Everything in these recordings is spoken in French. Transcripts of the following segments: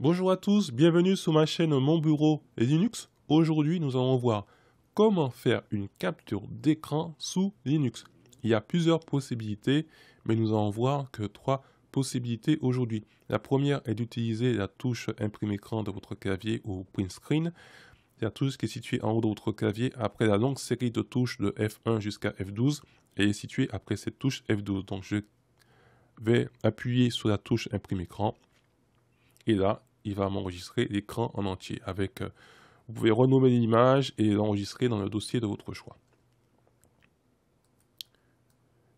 Bonjour à tous, bienvenue sur ma chaîne Mon Bureau et Linux. Aujourd'hui, nous allons voir comment faire une capture d'écran sous Linux. Il y a plusieurs possibilités, mais nous allons voir que trois possibilités aujourd'hui. La première est d'utiliser la touche Imprime écran de votre clavier ou Print Screen. La touche qui est située en haut de votre clavier après la longue série de touches de F1 jusqu'à F12 et est située après cette touche F12. Donc je vais appuyer sur la touche Imprime écran et là, il va m'enregistrer l'écran en entier. Avec, euh, vous pouvez renommer l'image et l'enregistrer dans le dossier de votre choix.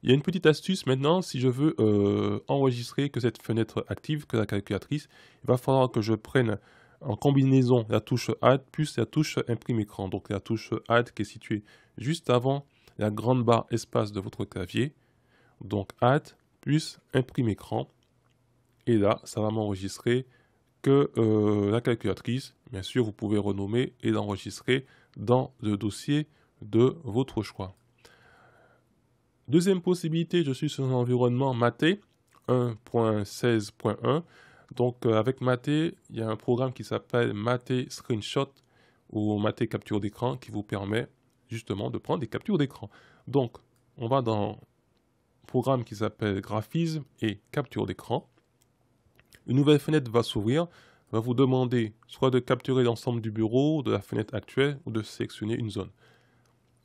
Il y a une petite astuce maintenant, si je veux euh, enregistrer que cette fenêtre active, que la calculatrice, il va falloir que je prenne en combinaison la touche Add plus la touche Imprime écran. Donc la touche Add qui est située juste avant la grande barre espace de votre clavier. Donc Add plus Imprime écran. Et là, ça va m'enregistrer que euh, la calculatrice, bien sûr, vous pouvez renommer et l'enregistrer dans le dossier de votre choix. Deuxième possibilité, je suis sur un environnement Maté 1.16.1. Donc euh, avec Maté, il y a un programme qui s'appelle Maté Screenshot ou Maté Capture d'écran qui vous permet justement de prendre des captures d'écran. Donc on va dans programme qui s'appelle Graphisme et Capture d'écran. Une nouvelle fenêtre va s'ouvrir, va vous demander soit de capturer l'ensemble du bureau, de la fenêtre actuelle, ou de sélectionner une zone,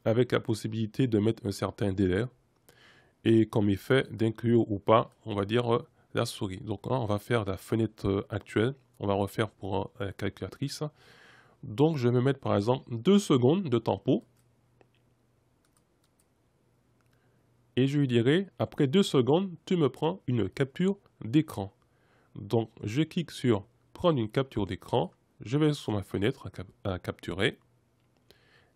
avec la possibilité de mettre un certain délai, et comme effet d'inclure ou pas, on va dire, la souris. Donc là, on va faire la fenêtre euh, actuelle, on va refaire pour euh, la calculatrice. Donc je vais me mettre par exemple 2 secondes de tempo, et je lui dirai, après 2 secondes, tu me prends une capture d'écran. Donc, je clique sur prendre une capture d'écran. Je vais sur ma fenêtre à, capturer.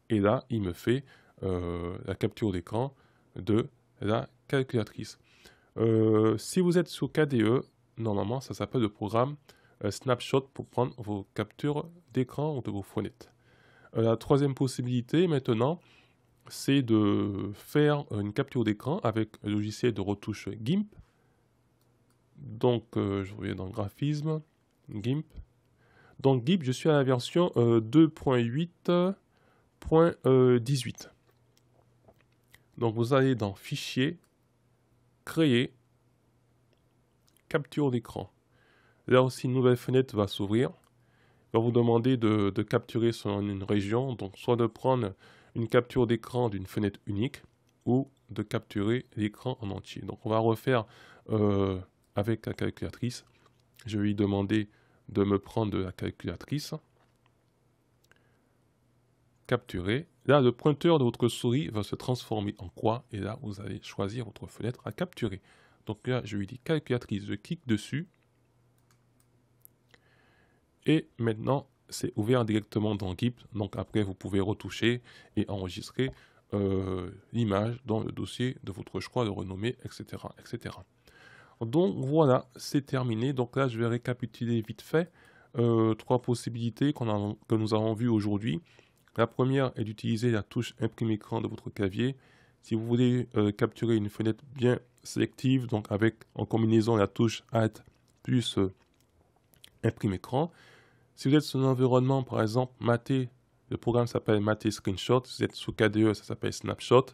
Et là, il me fait euh, la capture d'écran de la calculatrice. Euh, si vous êtes sous KDE, normalement, ça s'appelle le programme euh, Snapshot pour prendre vos captures d'écran ou de vos fenêtres. la troisième possibilité, maintenant, c'est de faire une capture d'écran avec le logiciel de retouche GIMP. Donc, euh, je vais dans graphisme, GIMP. Donc, GIMP, je suis à la version 2.8.18. Euh, euh, donc, vous allez dans Fichier, Créer, Capture d'écran. Là aussi, une nouvelle fenêtre va s'ouvrir. Va vous demander de, capturer sur une région, donc soit de prendre une capture d'écran d'une fenêtre unique ou de capturer l'écran en entier. Donc on va refaire avec la calculatrice. Je vais lui demander de me prendre de la calculatrice. Capturer. Là, le pointeur de votre souris va se transformer en quoi Et là, vous allez choisir votre fenêtre à capturer. Donc là, je lui dis calculatrice. Je clique dessus. Et maintenant, c'est ouvert directement dans Gip. Donc après, vous pouvez retoucher et enregistrer euh, l'image dans le dossier de votre choix de renommée, etc. etc. Donc voilà, c'est terminé. Donc là, je vais récapituler vite fait euh, trois possibilités que nous avons vues aujourd'hui. La première est d'utiliser la touche imprime écran de votre clavier. Si vous voulez euh, capturer une fenêtre bien sélective, donc avec en combinaison la touche Alt plus euh, écran. Si vous êtes sur un environnement, par exemple, Maté, le programme s'appelle Maté Screenshot. Si vous êtes sous KDE, ça s'appelle Snapshot.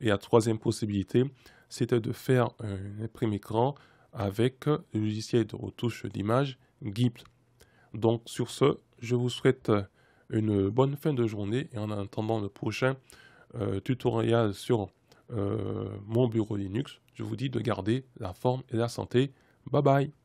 Et la troisième possibilité, c'était de faire un euh, imprimé écran avec le logiciel de retouche d'image GIMP. Donc sur ce, je vous souhaite euh, une bonne fin de journée et en attendant le prochain euh, tutoriel sur mon bureau Linux, je vous dis de garder la forme et la santé. Bye bye